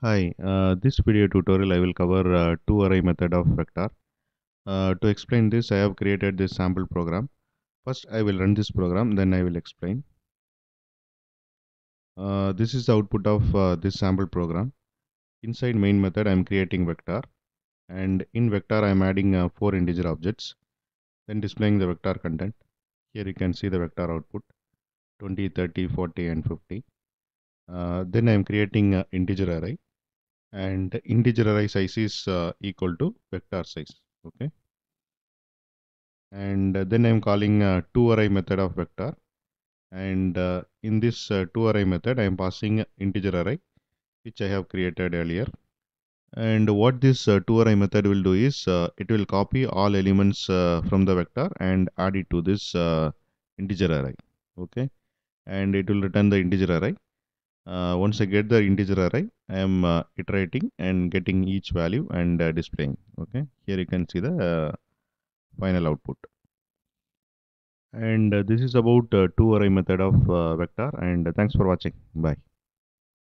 Hi, uh, this video tutorial I will cover uh, two array method of vector. Uh, to explain this I have created this sample program. First I will run this program then I will explain. Uh, this is the output of uh, this sample program. Inside main method I am creating vector and in vector I am adding uh, 4 integer objects then displaying the vector content. Here you can see the vector output 20, 30, 40 and 50. then I am creating integer array and integerize size is uh, equal to vector size okay and then i'm calling uh, two array method of vector and uh, in this uh, array method i am passing integer array which i have created earlier and what this uh, array method will do is uh, it will copy all elements uh, from the vector and add it to this uh, integer array okay and it will return the integer array uh, once I get the integer array, I am uh, iterating and getting each value and uh, displaying. Okay, here you can see the final output and uh, this is about uh, two array method of uh, vector and thanks for watching bye